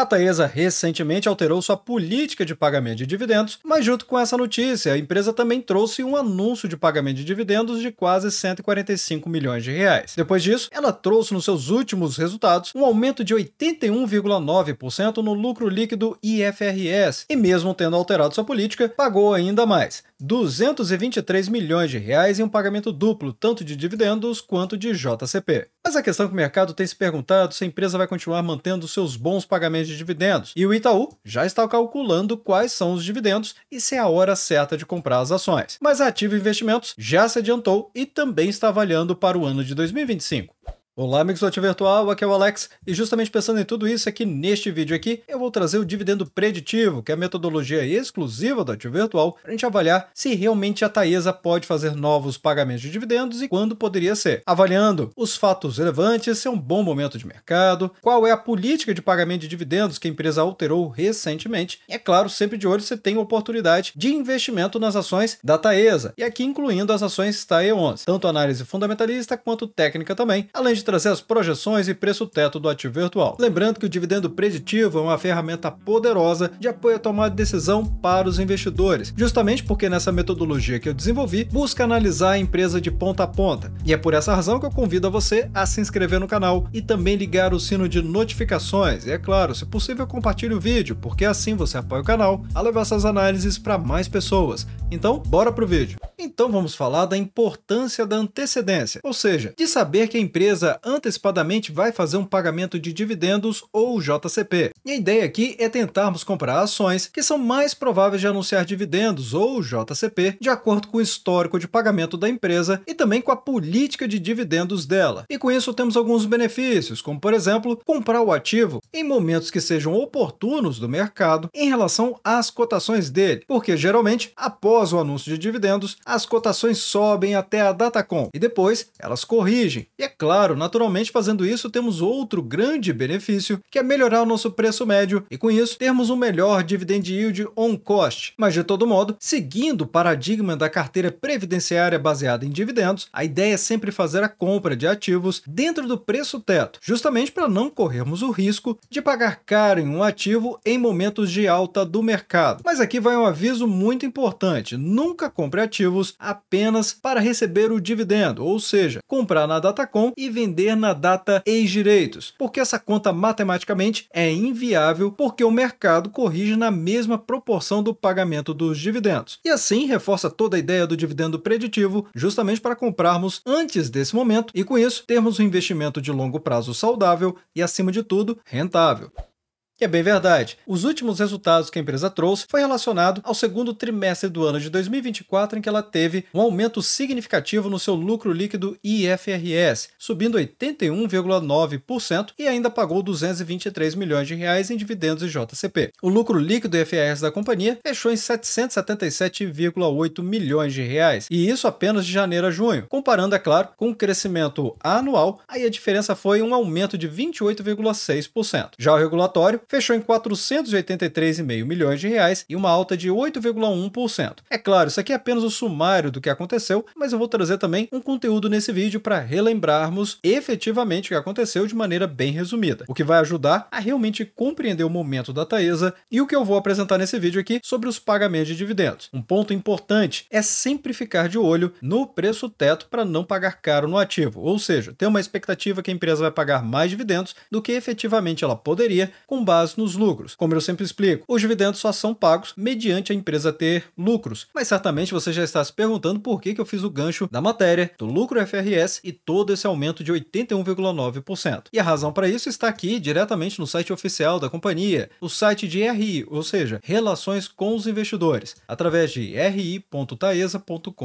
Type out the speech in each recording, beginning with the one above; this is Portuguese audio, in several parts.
A Taesa recentemente alterou sua política de pagamento de dividendos, mas junto com essa notícia, a empresa também trouxe um anúncio de pagamento de dividendos de quase 145 milhões de reais. Depois disso, ela trouxe nos seus últimos resultados um aumento de 81,9% no lucro líquido IFRS e mesmo tendo alterado sua política, pagou ainda mais. 223 milhões de reais em um pagamento duplo, tanto de dividendos quanto de JCP. Mas a questão é que o mercado tem se perguntado se a empresa vai continuar mantendo seus bons pagamentos de dividendos, e o Itaú já está calculando quais são os dividendos e se é a hora certa de comprar as ações. Mas a Ativo Investimentos já se adiantou e também está avaliando para o ano de 2025. Olá, amigos do Ativo Virtual, aqui é o Alex, e justamente pensando em tudo isso aqui neste vídeo aqui, eu vou trazer o dividendo preditivo, que é a metodologia exclusiva do Ativo Virtual, para a gente avaliar se realmente a Taesa pode fazer novos pagamentos de dividendos e quando poderia ser. Avaliando os fatos relevantes, se é um bom momento de mercado, qual é a política de pagamento de dividendos que a empresa alterou recentemente, e é claro, sempre de olho se tem oportunidade de investimento nas ações da Taesa, e aqui incluindo as ações TAE11, tanto análise fundamentalista quanto técnica também, além de trazer as projeções e preço teto do ativo virtual. Lembrando que o dividendo preditivo é uma ferramenta poderosa de apoio à tomada de decisão para os investidores, justamente porque nessa metodologia que eu desenvolvi, busca analisar a empresa de ponta a ponta. E é por essa razão que eu convido a você a se inscrever no canal e também ligar o sino de notificações. E é claro, se possível, compartilhe o vídeo, porque assim você apoia o canal a levar essas análises para mais pessoas. Então, bora pro vídeo. Então vamos falar da importância da antecedência, ou seja, de saber que a empresa empresa antecipadamente vai fazer um pagamento de dividendos ou JCP. E a ideia aqui é tentarmos comprar ações que são mais prováveis de anunciar dividendos ou JCP de acordo com o histórico de pagamento da empresa e também com a política de dividendos dela. E com isso temos alguns benefícios, como por exemplo, comprar o ativo em momentos que sejam oportunos do mercado em relação às cotações dele, porque geralmente após o anúncio de dividendos as cotações sobem até a Datacom e depois elas corrigem. E é claro, né, naturalmente, fazendo isso, temos outro grande benefício, que é melhorar o nosso preço médio e, com isso, termos um melhor dividend yield on cost. Mas, de todo modo, seguindo o paradigma da carteira previdenciária baseada em dividendos, a ideia é sempre fazer a compra de ativos dentro do preço teto, justamente para não corrermos o risco de pagar caro em um ativo em momentos de alta do mercado. Mas aqui vai um aviso muito importante: nunca compre ativos apenas para receber o dividendo, ou seja, comprar na Datacom e vender vender na data ex-direitos, porque essa conta matematicamente é inviável porque o mercado corrige na mesma proporção do pagamento dos dividendos. E assim reforça toda a ideia do dividendo preditivo, justamente para comprarmos antes desse momento e com isso termos um investimento de longo prazo saudável e acima de tudo rentável. É bem verdade. Os últimos resultados que a empresa trouxe foi relacionado ao segundo trimestre do ano de 2024, em que ela teve um aumento significativo no seu lucro líquido IFRS, subindo 81,9% e ainda pagou 223 milhões de reais em dividendos e JCP. O lucro líquido IFRS da companhia fechou em 777,8 milhões de reais, e isso apenas de janeiro a junho. Comparando, é claro, com o crescimento anual, aí a diferença foi um aumento de 28,6%. Já o regulatório fechou em 483,5 milhões de reais e uma alta de 8,1%. É claro, isso aqui é apenas o sumário do que aconteceu, mas eu vou trazer também um conteúdo nesse vídeo para relembrarmos efetivamente o que aconteceu de maneira bem resumida, o que vai ajudar a realmente compreender o momento da Taesa e o que eu vou apresentar nesse vídeo aqui sobre os pagamentos de dividendos. Um ponto importante é sempre ficar de olho no preço teto para não pagar caro no ativo, ou seja, ter uma expectativa que a empresa vai pagar mais dividendos do que efetivamente ela poderia com base nos lucros. Como eu sempre explico, os dividendos só são pagos mediante a empresa ter lucros. Mas certamente você já está se perguntando por que, que eu fiz o gancho da matéria, do lucro FRS e todo esse aumento de 81,9%. E a razão para isso está aqui diretamente no site oficial da companhia, o site de RI, ou seja, Relações com os Investidores, através de ri.taesa.com.br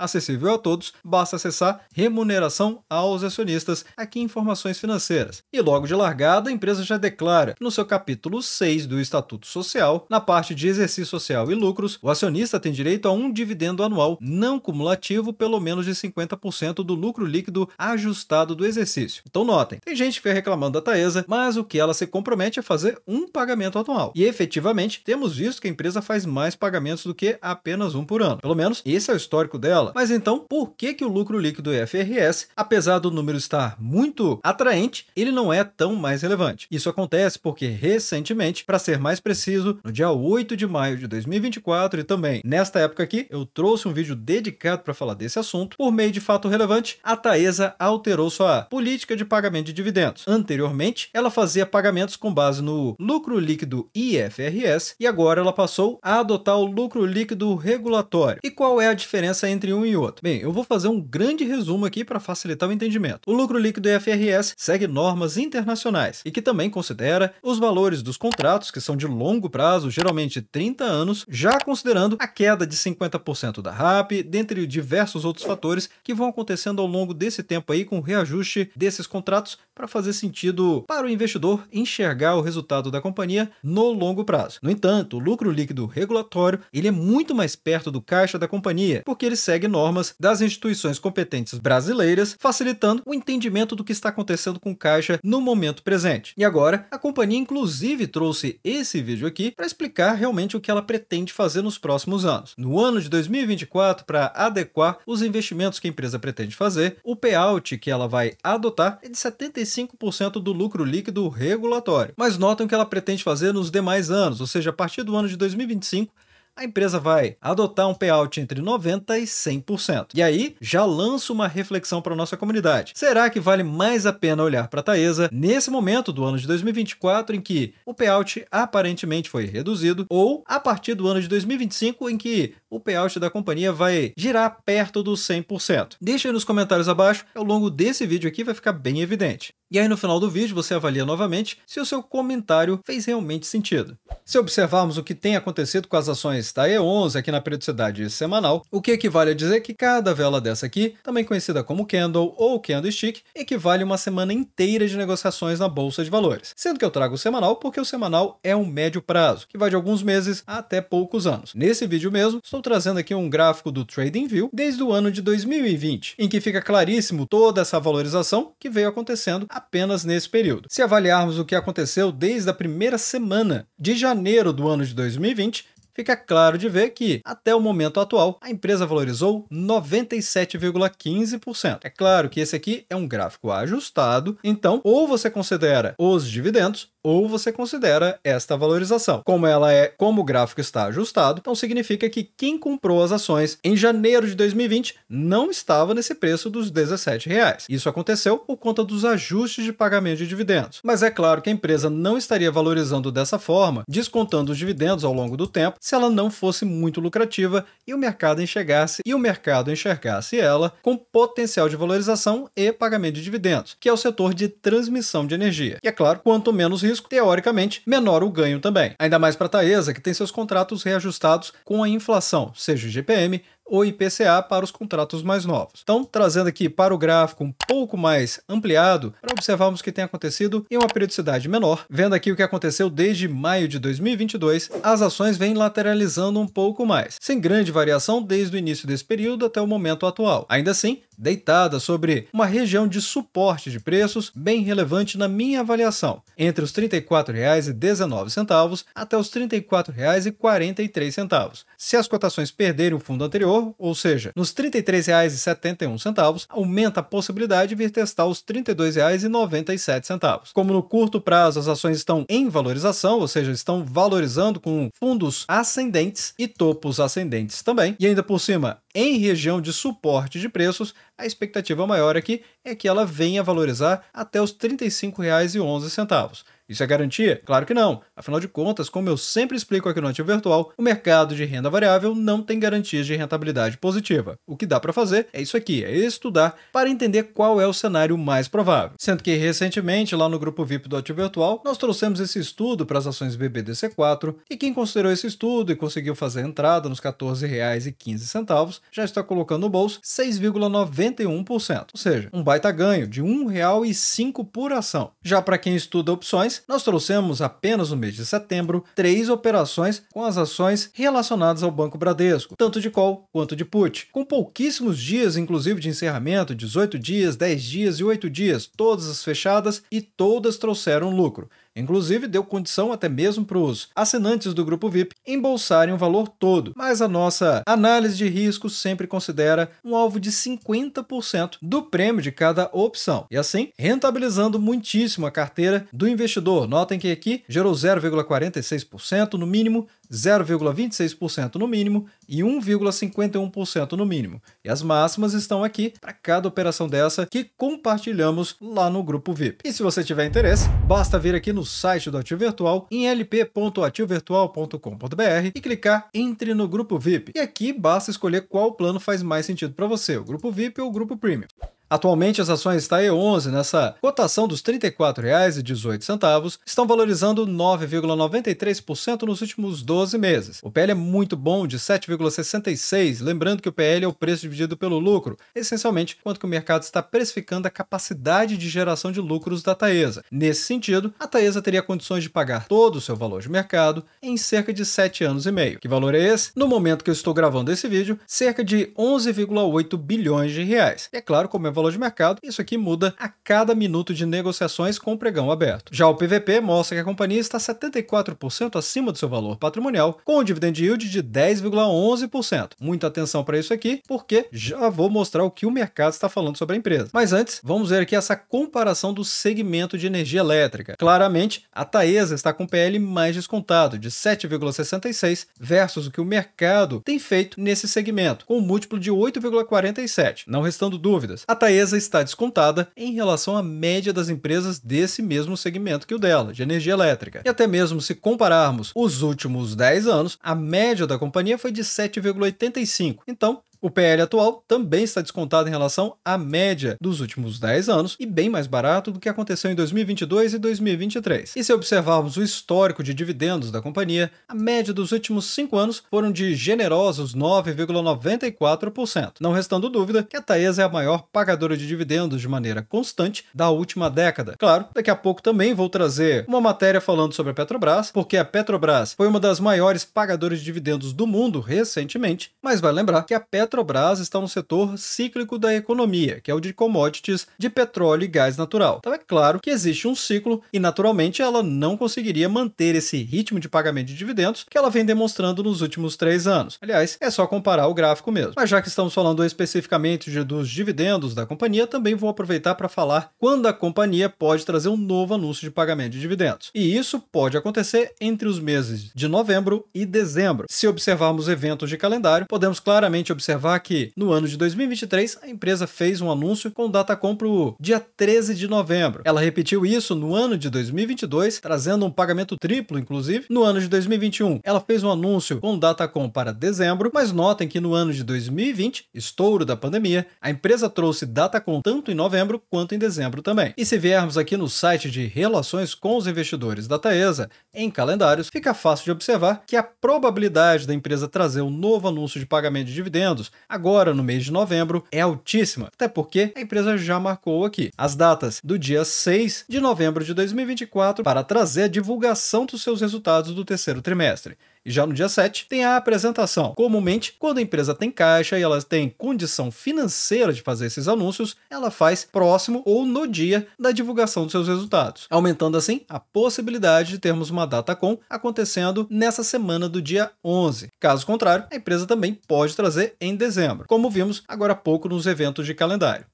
acessível a todos, basta acessar Remuneração aos acionistas, aqui em informações financeiras. E logo de largada, a empresa já declara no seu capítulo 6 do Estatuto Social, na parte de exercício social e lucros, o acionista tem direito a um dividendo anual não cumulativo pelo menos de 50% do lucro líquido ajustado do exercício. Então notem, tem gente que fica reclamando da Taesa, mas o que ela se compromete é fazer um pagamento anual. E efetivamente, temos visto que a empresa faz mais pagamentos do que apenas um por ano. Pelo menos esse é o histórico dela mas então, por que, que o lucro líquido IFRS, apesar do número estar muito atraente, ele não é tão mais relevante? Isso acontece porque recentemente, para ser mais preciso, no dia 8 de maio de 2024 e também nesta época aqui, eu trouxe um vídeo dedicado para falar desse assunto. Por meio de fato relevante, a Taesa alterou sua política de pagamento de dividendos. Anteriormente, ela fazia pagamentos com base no lucro líquido IFRS e agora ela passou a adotar o lucro líquido regulatório. E qual é a diferença entre um um e outro? Bem, eu vou fazer um grande resumo aqui para facilitar o entendimento. O lucro líquido IFRS segue normas internacionais e que também considera os valores dos contratos que são de longo prazo, geralmente 30 anos, já considerando a queda de 50% da RAP, dentre diversos outros fatores que vão acontecendo ao longo desse tempo aí com o reajuste desses contratos para fazer sentido para o investidor enxergar o resultado da companhia no longo prazo. No entanto, o lucro líquido regulatório ele é muito mais perto do caixa da companhia, porque ele segue normas das instituições competentes brasileiras, facilitando o entendimento do que está acontecendo com Caixa no momento presente. E agora, a companhia inclusive trouxe esse vídeo aqui para explicar realmente o que ela pretende fazer nos próximos anos. No ano de 2024, para adequar os investimentos que a empresa pretende fazer, o payout que ela vai adotar é de 75% do lucro líquido regulatório. Mas notam que ela pretende fazer nos demais anos, ou seja, a partir do ano de 2025, a empresa vai adotar um payout entre 90% e 100%. E aí, já lanço uma reflexão para nossa comunidade. Será que vale mais a pena olhar para a Taesa nesse momento do ano de 2024 em que o payout aparentemente foi reduzido ou a partir do ano de 2025 em que o payout da companhia vai girar perto dos 100%. Deixa aí nos comentários abaixo, ao longo desse vídeo aqui vai ficar bem evidente. E aí no final do vídeo você avalia novamente se o seu comentário fez realmente sentido. Se observarmos o que tem acontecido com as ações da E11 aqui na periodicidade semanal, o que equivale a dizer que cada vela dessa aqui, também conhecida como candle ou candlestick, equivale a uma semana inteira de negociações na bolsa de valores. Sendo que eu trago o semanal porque o semanal é um médio prazo, que vai de alguns meses até poucos anos. Nesse vídeo mesmo, estou estou trazendo aqui um gráfico do TradingView desde o ano de 2020, em que fica claríssimo toda essa valorização que veio acontecendo apenas nesse período. Se avaliarmos o que aconteceu desde a primeira semana de janeiro do ano de 2020, fica claro de ver que, até o momento atual, a empresa valorizou 97,15%. É claro que esse aqui é um gráfico ajustado, então ou você considera os dividendos ou você considera esta valorização. Como ela é, como o gráfico está ajustado, então significa que quem comprou as ações em janeiro de 2020 não estava nesse preço dos 17 reais. Isso aconteceu por conta dos ajustes de pagamento de dividendos. Mas é claro que a empresa não estaria valorizando dessa forma, descontando os dividendos ao longo do tempo, se ela não fosse muito lucrativa e o mercado enxergasse e o mercado enxergasse ela com potencial de valorização e pagamento de dividendos, que é o setor de transmissão de energia. E é claro, quanto menos risco, teoricamente, menor o ganho também. Ainda mais para a Taesa, que tem seus contratos reajustados com a inflação, seja o GPM, ou IPCA para os contratos mais novos. Então, trazendo aqui para o gráfico um pouco mais ampliado, para observarmos o que tem acontecido em uma periodicidade menor, vendo aqui o que aconteceu desde maio de 2022, as ações vêm lateralizando um pouco mais, sem grande variação desde o início desse período até o momento atual. Ainda assim, deitada sobre uma região de suporte de preços bem relevante na minha avaliação, entre os R$ 34,19 até os R$ 34,43. Se as cotações perderem o fundo anterior, ou seja, nos R$ 33,71, aumenta a possibilidade de vir testar os R$ 32,97. Como no curto prazo as ações estão em valorização, ou seja, estão valorizando com fundos ascendentes e topos ascendentes também, e ainda por cima em região de suporte de preços, a expectativa maior aqui é que ela venha valorizar até os R$ 35,11. Isso é garantia? Claro que não. Afinal de contas, como eu sempre explico aqui no Ativo Virtual, o mercado de renda variável não tem garantias de rentabilidade positiva. O que dá para fazer é isso aqui, é estudar para entender qual é o cenário mais provável. Sendo que recentemente, lá no grupo VIP do Ativo Virtual, nós trouxemos esse estudo para as ações BBDC4 e quem considerou esse estudo e conseguiu fazer a entrada nos R$14,15 já está colocando no bolso 6,91%, ou seja, um baita ganho de R$1,05 por ação. Já para quem estuda opções, nós trouxemos apenas no mês de setembro três operações com as ações relacionadas ao Banco Bradesco, tanto de call quanto de put, com pouquíssimos dias, inclusive de encerramento, 18 dias, 10 dias e 8 dias, todas as fechadas e todas trouxeram lucro. Inclusive, deu condição até mesmo para os assinantes do grupo VIP embolsarem o valor todo, mas a nossa análise de risco sempre considera um alvo de 50% do prêmio de cada opção, e assim rentabilizando muitíssimo a carteira do investidor. Notem que aqui gerou 0,46% no mínimo 0,26% no mínimo e 1,51% no mínimo. E as máximas estão aqui para cada operação dessa que compartilhamos lá no grupo VIP. E se você tiver interesse, basta vir aqui no site do Ativo Virtual em lp.ativovirtual.com.br e clicar Entre no grupo VIP. E aqui basta escolher qual plano faz mais sentido para você, o grupo VIP ou o grupo Premium. Atualmente as ações TAE 11 nessa cotação dos R$ 34,18 estão valorizando 9,93% nos últimos 12 meses. O PL é muito bom de 7,66, lembrando que o PL é o preço dividido pelo lucro, essencialmente quanto que o mercado está precificando a capacidade de geração de lucros da Taesa. Nesse sentido, a Taesa teria condições de pagar todo o seu valor de mercado em cerca de 7 anos e meio. Que valor é esse? No momento que eu estou gravando esse vídeo, cerca de 11,8 bilhões de reais. E é claro, como é valor de mercado, isso aqui muda a cada minuto de negociações com o pregão aberto. Já o PVP mostra que a companhia está 74% acima do seu valor patrimonial, com um dividend yield de 10,11%. Muita atenção para isso aqui, porque já vou mostrar o que o mercado está falando sobre a empresa. Mas antes, vamos ver aqui essa comparação do segmento de energia elétrica. Claramente, a Taesa está com PL mais descontado, de 7,66 versus o que o mercado tem feito nesse segmento, com um múltiplo de 8,47. Não restando dúvidas, a Taesa a está descontada em relação à média das empresas desse mesmo segmento que o dela, de energia elétrica. E até mesmo se compararmos os últimos 10 anos, a média da companhia foi de 7,85. Então, o PL atual também está descontado em relação à média dos últimos 10 anos e bem mais barato do que aconteceu em 2022 e 2023. E se observarmos o histórico de dividendos da companhia, a média dos últimos 5 anos foram de generosos 9,94%, não restando dúvida que a Taesa é a maior pagadora de dividendos de maneira constante da última década. Claro, daqui a pouco também vou trazer uma matéria falando sobre a Petrobras, porque a Petrobras foi uma das maiores pagadoras de dividendos do mundo recentemente, mas vai lembrar que a Petrobras Petrobras está no setor cíclico da economia, que é o de commodities de petróleo e gás natural. Então é claro que existe um ciclo e naturalmente ela não conseguiria manter esse ritmo de pagamento de dividendos que ela vem demonstrando nos últimos três anos. Aliás, é só comparar o gráfico mesmo. Mas já que estamos falando especificamente de, dos dividendos da companhia, também vou aproveitar para falar quando a companhia pode trazer um novo anúncio de pagamento de dividendos. E isso pode acontecer entre os meses de novembro e dezembro. Se observarmos eventos de calendário, podemos claramente observar observar que no ano de 2023 a empresa fez um anúncio com data compra o dia 13 de novembro. Ela repetiu isso no ano de 2022, trazendo um pagamento triplo inclusive. No ano de 2021, ela fez um anúncio com data compra para dezembro, mas notem que no ano de 2020, estouro da pandemia, a empresa trouxe data com tanto em novembro quanto em dezembro também. E se viermos aqui no site de relações com os investidores da Taesa, em calendários, fica fácil de observar que a probabilidade da empresa trazer um novo anúncio de pagamento de dividendos agora no mês de novembro, é altíssima, até porque a empresa já marcou aqui as datas do dia 6 de novembro de 2024 para trazer a divulgação dos seus resultados do terceiro trimestre. E já no dia 7 tem a apresentação. Comumente, quando a empresa tem caixa e ela tem condição financeira de fazer esses anúncios, ela faz próximo ou no dia da divulgação dos seus resultados, aumentando assim a possibilidade de termos uma data com acontecendo nessa semana do dia 11. Caso contrário, a empresa também pode trazer em dezembro, como vimos agora há pouco nos eventos de calendário.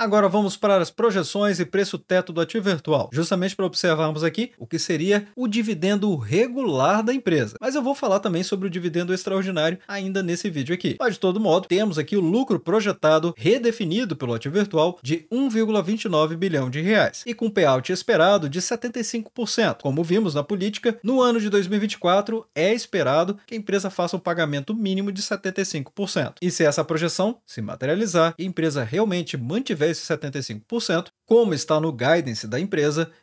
Agora vamos para as projeções e preço teto do ativo virtual, justamente para observarmos aqui o que seria o dividendo regular da empresa. Mas eu vou falar também sobre o dividendo extraordinário ainda nesse vídeo aqui. Mas de todo modo, temos aqui o lucro projetado redefinido pelo ativo virtual de 1,29 bilhão de reais e com payout esperado de 75%. Como vimos na política, no ano de 2024 é esperado que a empresa faça um pagamento mínimo de 75%. E se essa projeção se materializar e a empresa realmente mantiver esses 75%, como está no guidance da empresa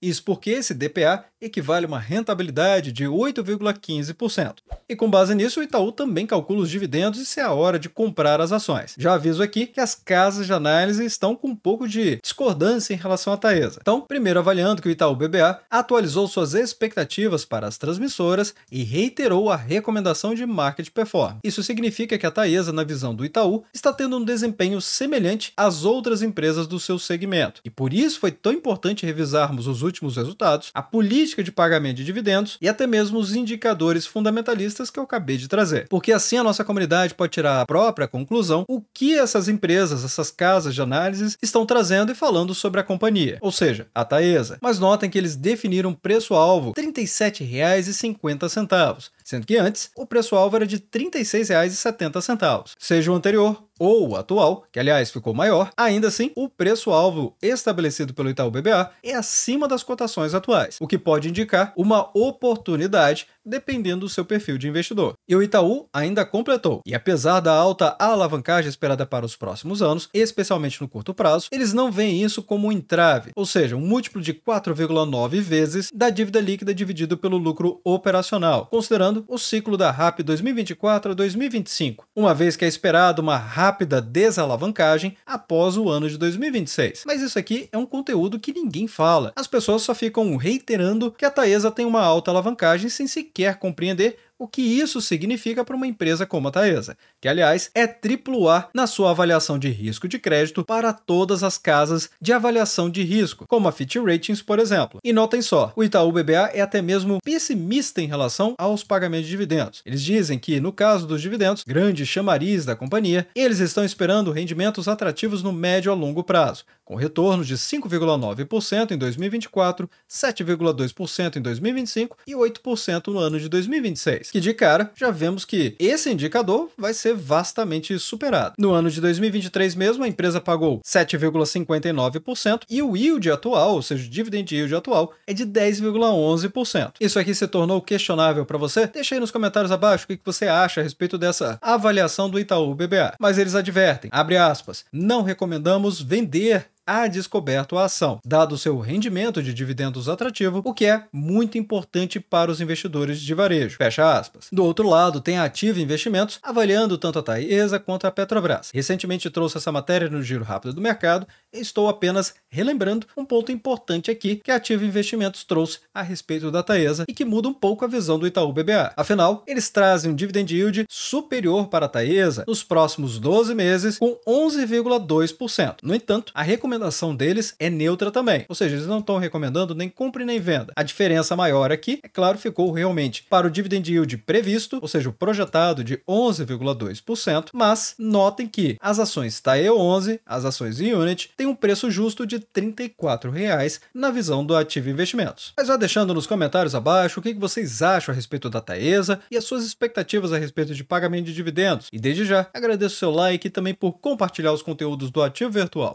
Isso porque esse DPA equivale a uma rentabilidade de 8,15%. E com base nisso, o Itaú também calcula os dividendos e se é a hora de comprar as ações. Já aviso aqui que as casas de análise estão com um pouco de discordância em relação à Taesa. Então, primeiro avaliando que o Itaú BBA atualizou suas expectativas para as transmissoras e reiterou a recomendação de market performance. Isso significa que a Taesa, na visão do Itaú, está tendo um desempenho semelhante às outras empresas do seu segmento. E por isso foi tão importante revisarmos os últimos resultados, a política política de pagamento de dividendos e até mesmo os indicadores fundamentalistas que eu acabei de trazer. Porque assim a nossa comunidade pode tirar a própria conclusão o que essas empresas, essas casas de análises estão trazendo e falando sobre a companhia, ou seja, a Taesa. Mas notem que eles definiram preço-alvo R$ 37,50, sendo que antes o preço-alvo era de R$ 36,70, seja o anterior ou o atual, que aliás ficou maior, ainda assim, o preço-alvo estabelecido pelo Itaú BBA é acima das cotações atuais, o que pode indicar uma oportunidade dependendo do seu perfil de investidor. E o Itaú ainda completou. E apesar da alta alavancagem esperada para os próximos anos, especialmente no curto prazo, eles não veem isso como um entrave, ou seja, um múltiplo de 4,9 vezes da dívida líquida dividido pelo lucro operacional, considerando o ciclo da RAP 2024 a 2025, uma vez que é esperada uma rápida desalavancagem após o ano de 2026. Mas isso aqui é um conteúdo que ninguém fala. As pessoas só ficam reiterando que a Taesa tem uma alta alavancagem sem sequer quer compreender o que isso significa para uma empresa como a Taesa que aliás é triplo A na sua avaliação de risco de crédito para todas as casas de avaliação de risco, como a Fitch Ratings, por exemplo. E notem só, o Itaú BBA é até mesmo pessimista em relação aos pagamentos de dividendos. Eles dizem que, no caso dos dividendos, grande chamariz da companhia, eles estão esperando rendimentos atrativos no médio a longo prazo, com retornos de 5,9% em 2024, 7,2% em 2025 e 8% no ano de 2026, que de cara já vemos que esse indicador vai ser vastamente superado. No ano de 2023 mesmo, a empresa pagou 7,59% e o yield atual, ou seja, o dividend yield atual, é de 10,11%. Isso aqui se tornou questionável para você? Deixa aí nos comentários abaixo o que você acha a respeito dessa avaliação do Itaú BBA. Mas eles advertem, abre aspas, não recomendamos vender a descoberto a ação, dado seu rendimento de dividendos atrativo, o que é muito importante para os investidores de varejo. Fecha aspas. Do outro lado, tem a Ativa Investimentos avaliando tanto a Taesa quanto a Petrobras. Recentemente trouxe essa matéria no Giro Rápido do Mercado e estou apenas relembrando um ponto importante aqui que a Ativa Investimentos trouxe a respeito da Taesa e que muda um pouco a visão do Itaú BBA. Afinal, eles trazem um dividend yield superior para a Taesa nos próximos 12 meses com 11,2%. No entanto, a recomendação recomendação deles é neutra também. Ou seja, eles não estão recomendando nem compre nem venda. A diferença maior aqui, é claro, ficou realmente para o dividend yield previsto, ou seja, o projetado de 11,2%, mas notem que as ações TAE 11, as ações Unit, têm um preço justo de R$ 34 reais na visão do ativo investimentos. Mas vá deixando nos comentários abaixo o que vocês acham a respeito da Taesa e as suas expectativas a respeito de pagamento de dividendos. E desde já, agradeço seu like e também por compartilhar os conteúdos do Ativo Virtual.